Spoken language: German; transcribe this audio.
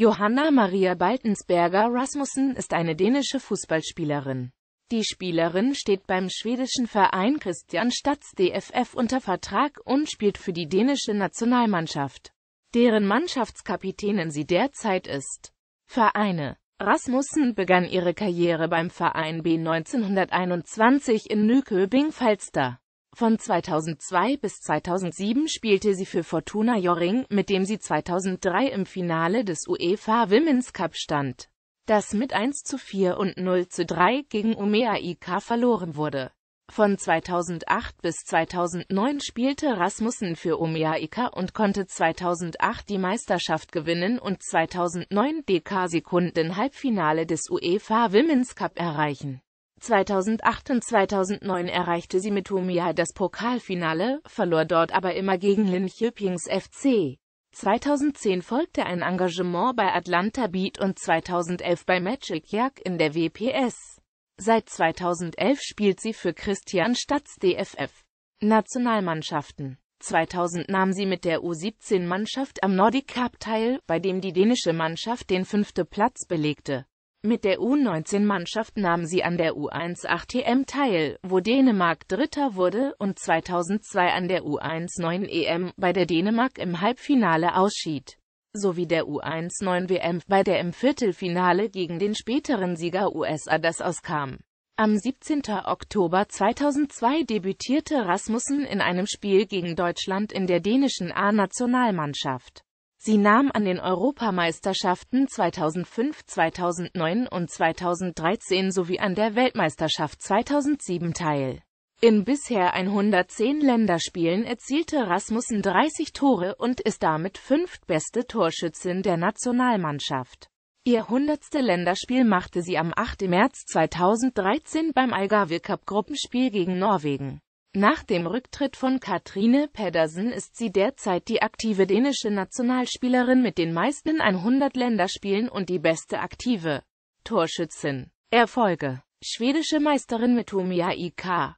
Johanna Maria Baltensberger Rasmussen ist eine dänische Fußballspielerin. Die Spielerin steht beim schwedischen Verein Kristianstads DFF unter Vertrag und spielt für die dänische Nationalmannschaft, deren Mannschaftskapitänin sie derzeit ist. Vereine Rasmussen begann ihre Karriere beim Verein B 1921 in Nykøbing Falster. Von 2002 bis 2007 spielte sie für Fortuna Joring, mit dem sie 2003 im Finale des UEFA Women's Cup stand, das mit 1 zu 4 und 0 zu 3 gegen Umea IK verloren wurde. Von 2008 bis 2009 spielte Rasmussen für Umea IK und konnte 2008 die Meisterschaft gewinnen und 2009 DK-Sekunden-Halbfinale des UEFA Women's Cup erreichen. 2008 und 2009 erreichte sie mit Humia das Pokalfinale, verlor dort aber immer gegen Linköpings FC. 2010 folgte ein Engagement bei Atlanta Beat und 2011 bei Magic Jack in der WPS. Seit 2011 spielt sie für Christian Stadts DFF. Nationalmannschaften 2000 nahm sie mit der U17-Mannschaft am Nordic Cup teil, bei dem die dänische Mannschaft den fünften Platz belegte. Mit der U19-Mannschaft nahm sie an der U18-TM teil, wo Dänemark Dritter wurde, und 2002 an der U19-EM, e bei der Dänemark im Halbfinale ausschied, sowie der U19-WM, bei der im Viertelfinale gegen den späteren Sieger USA das auskam. Am 17. Oktober 2002 debütierte Rasmussen in einem Spiel gegen Deutschland in der dänischen A-Nationalmannschaft. Sie nahm an den Europameisterschaften 2005, 2009 und 2013 sowie an der Weltmeisterschaft 2007 teil. In bisher 110 Länderspielen erzielte Rasmussen 30 Tore und ist damit fünftbeste Torschützin der Nationalmannschaft. Ihr hundertste Länderspiel machte sie am 8. März 2013 beim Algarve Cup Gruppenspiel gegen Norwegen. Nach dem Rücktritt von Katrine Pedersen ist sie derzeit die aktive dänische Nationalspielerin mit den meisten 100 Länderspielen und die beste aktive Torschützin. Erfolge Schwedische Meisterin mit Tomia IK